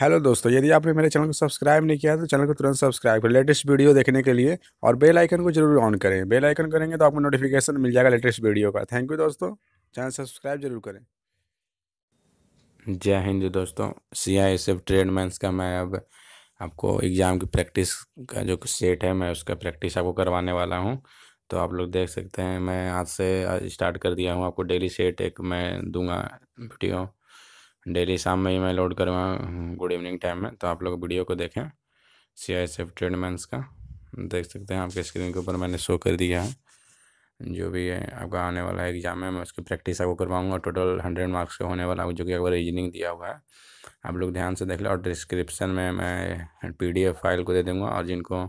Hello दोस्तों यदि आपने मेरे चैनल को सब्सक्राइब नहीं किया तो चैनल को तुरंत सब्सक्राइब करें लेटेस्ट वीडियो देखने के लिए और बेल आइकन को जरूर ऑन करें बेल आइकन करेंगे तो आपको नोटिफिकेशन मिल जाएगा लेटेस्ट वीडियो का थैंक यू दोस्तों चैनल सब्सक्राइब जरूर करें जय हिंद दोस्तों सी आई एस एफ का मैं अब आपको एग्ज़ाम की प्रैक्टिस का जो सेट है मैं उसका प्रैक्टिस आपको करवाने वाला हूँ तो आप लोग देख सकते हैं मैं आज से स्टार्ट कर दिया हूँ आपको डेली सेट एक मैं दूंगा वीडियो डेली शाम में ही मैं लोड करूँगा हम्म, गुड इवनिंग टाइम में तो आप लोग वीडियो को देखें सी आई एस एफ ट्रेडमेंट्स का देख सकते हैं आपके स्क्रीन के ऊपर मैंने शो कर दिया है जो भी है आपका आने वाला एग्जाम है मैं उसकी प्रैक्टिस आपको करवाऊंगा टोटल हंड्रेड मार्क्स का होने वाला जो कि अगर रीजनिंग दिया हुआ है आप लोग ध्यान से देख लें और डिस्क्रिप्शन में मैं पीडीएफ फाइल को दे दूँगा और जिनको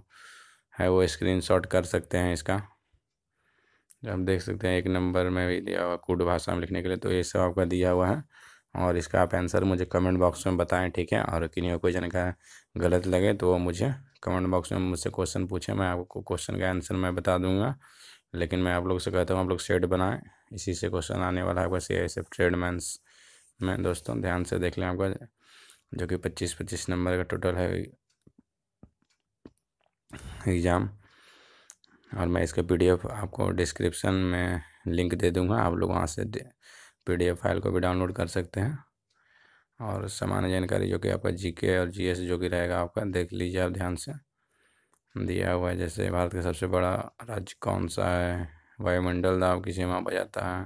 है वो स्क्रीन शॉट कर सकते हैं इसका आप देख सकते हैं एक नंबर में भी दिया हुआ कूड भाषा में लिखने के लिए तो ये सब आपका दिया हुआ है और इसका आप आंसर मुझे कमेंट बॉक्स में बताएं ठीक है और किन्हीं कोई क्वेश्चन का गलत लगे तो वो मुझे कमेंट बॉक्स में मुझसे क्वेश्चन पूछें मैं आपको क्वेश्चन का आंसर मैं बता दूंगा लेकिन मैं आप लोग से कहता हूँ आप लोग सेट बनाएं इसी से क्वेश्चन आने वाला है बस ये सब ट्रेड मैंस में दोस्तों ध्यान से देख लें आपका जो कि पच्चीस पच्चीस नंबर का टोटल है एग्ज़ाम और मैं इसका पी आपको डिस्क्रिप्शन में लिंक दे दूँगा आप लोग वहाँ से पीडीएफ फाइल को भी डाउनलोड कर सकते हैं और सामान्य जानकारी जो कि आपका जीके और जीएस जो कि रहेगा आपका देख लीजिए आप ध्यान से दिया हुआ है जैसे भारत का सबसे बड़ा राज्य कौन सा है वायुमंडल दाब की सीमा पर जाता है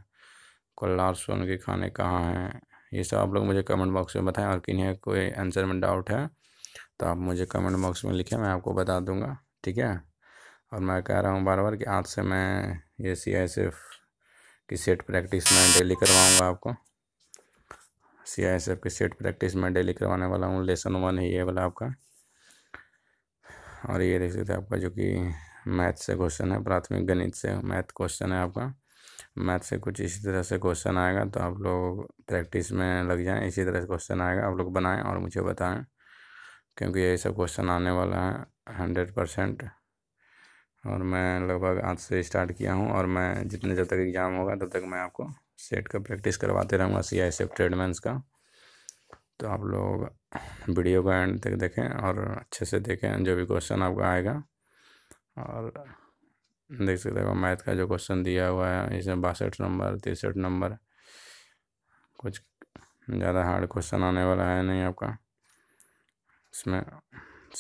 कोल्लार सोन के खाने कहाँ हैं ये सब आप लोग मुझे कमेंट बॉक्स में बताएं और किन्हीं कोई आंसर में डाउट है तो आप मुझे कमेंट बॉक्स में लिखें मैं आपको बता दूंगा ठीक है और मैं कह रहा हूँ बार बार कि आज से मैं ये सी आई सिर्फ की सेट प्रैक्टिस मैं डेली करवाऊँगा आपको सी आई एस एफ की सेट प्रैक्टिस मैं डेली करवाने वाला हूँ लेसन वन ही है वाला आपका और ये देख सकते हैं आपका जो कि मैथ से क्वेश्चन है प्राथमिक गणित से मैथ क्वेश्चन है आपका मैथ से कुछ इसी तरह से क्वेश्चन आएगा तो आप लोग प्रैक्टिस में लग जाएं इसी तरह से क्वेश्चन आएगा आप लोग बनाएं और मुझे बताएं क्योंकि यही सब क्वेश्चन आने वाला है हंड्रेड परसेंट और मैं लगभग आज से स्टार्ट किया हूँ और मैं जितने जब तक एग्ज़ाम होगा तब तक मैं आपको सेट का प्रैक्टिस करवाते रहूँगा सी आई सेफ ट्रेडमेंस का तो आप लोग वीडियो का एंड तक देखें और अच्छे से देखें जो भी क्वेश्चन आपका आएगा और देख सकते हो मैथ का जो क्वेश्चन दिया हुआ है इसमें बासठ नंबर तिरसठ नंबर कुछ ज़्यादा हार्ड क्वेश्चन आने वाला है नहीं आपका इसमें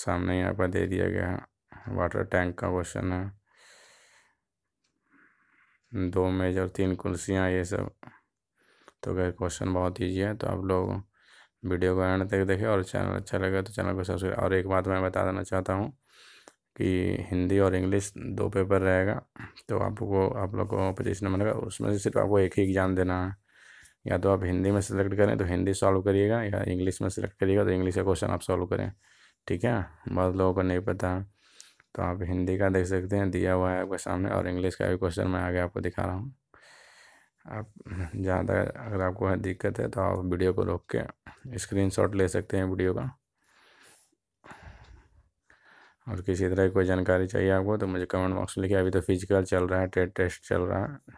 सामने ही आपका दे दिया गया है वाटर टैंक का क्वेश्चन है दो मेज और तीन कुर्सियाँ ये सब तो गए क्वेश्चन बहुत ईजी है तो आप लोग वीडियो को एंड तक देखें और चैनल अच्छा लगे तो चैनल को सब्सक्राइब और एक बात मैं बता देना चाहता हूँ कि हिंदी और इंग्लिश दो पेपर रहेगा तो आपको आप लोग को पच्चीस नंबर का उसमें से सिर्फ आपको एक ही एग्ज़ाम देना है या तो आप हिंदी में सेलेक्ट करें तो हिंदी सॉल्व करिएगा या इंग्लिश में सेलेक्ट करिएगा तो इंग्लिश का क्वेश्चन आप सॉल्व करें ठीक है बहुत लोगों को नहीं पता तो आप हिंदी का देख सकते हैं दिया हुआ है आपके सामने और इंग्लिश का भी क्वेश्चन मैं आगे आपको दिखा रहा हूँ आप ज़्यादा अगर आपको दिक्कत है तो आप वीडियो को रोक के शॉट ले सकते हैं वीडियो का और किसी तरह की कोई जानकारी चाहिए आपको तो मुझे कमेंट बॉक्स में लिखिए अभी तो फिजिकल चल रहा है टेट टेस्ट चल रहा है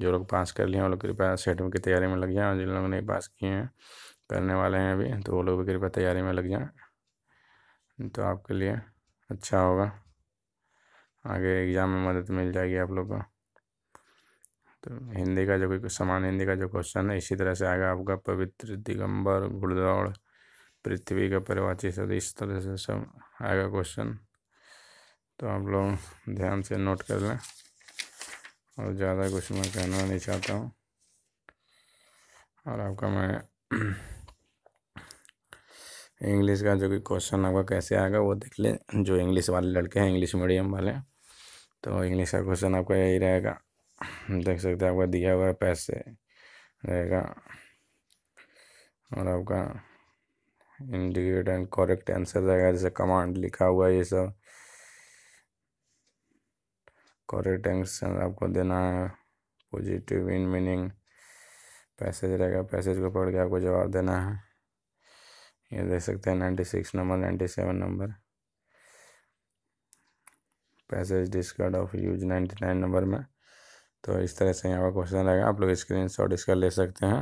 जो लोग पास कर लिए हैं वो लोग कृपया सेटअप की तैयारी में लग जाएँ और जिन लोगों ने पास किए हैं करने वाले हैं अभी तो वो लोग भी कृपया तैयारी में लग जाएँ तो आपके लिए अच्छा होगा आगे एग्ज़ाम में मदद मिल जाएगी आप लोग को तो हिंदी का जो कोई समान हिंदी का जो क्वेश्चन है इसी तरह से आएगा आपका पवित्र दिगंबर घुड़दौड़ पृथ्वी का परिवाची सद इस तरह से सब आएगा क्वेश्चन तो आप लोग ध्यान से नोट कर लें और ज़्यादा कुछ मैं कहना नहीं चाहता हूँ और आपका मैं इंग्लिश का जो कि क्वेश्चन आपका कैसे आएगा वो देख लें जो इंग्लिश वाले लड़के हैं इंग्लिश मीडियम वाले तो इंग्लिश का क्वेश्चन आपका यही रहेगा देख सकते हैं आपका दिया हुआ पैसे रहेगा और आपका इंडिकेट एंड करेक्ट आंसर रहेगा जैसे कमांड लिखा हुआ ये सब करेक्ट आंसर आपको देना है पॉजिटिव इन मीनिंग पैसेज रहेगा पैसेज को पढ़ के आपको जवाब देना है ये देख सकते हैं ninety six number ninety seven number passage discard of use ninety nine number में तो इस तरह से यहाँ पर क्वेश्चन रहेगा आप लोग स्क्रीन शॉट इसका ले सकते हैं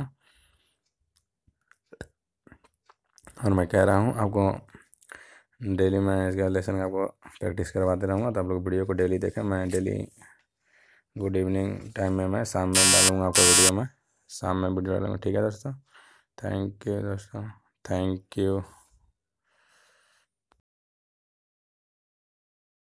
और मैं कह रहा हूँ आपको डेली मैं इसका लेसन आपको प्रैक्टिस करवाते रहूँगा तो आप लोग वीडियो को डेली देखें मैं डेली गुड इवनिंग टाइम में मैं शाम में डालूँगा आपको वीडियो में शाम में वीडियो डालूँगा ठीक है दोस्तों थैंक यू दोस्तों Thank you.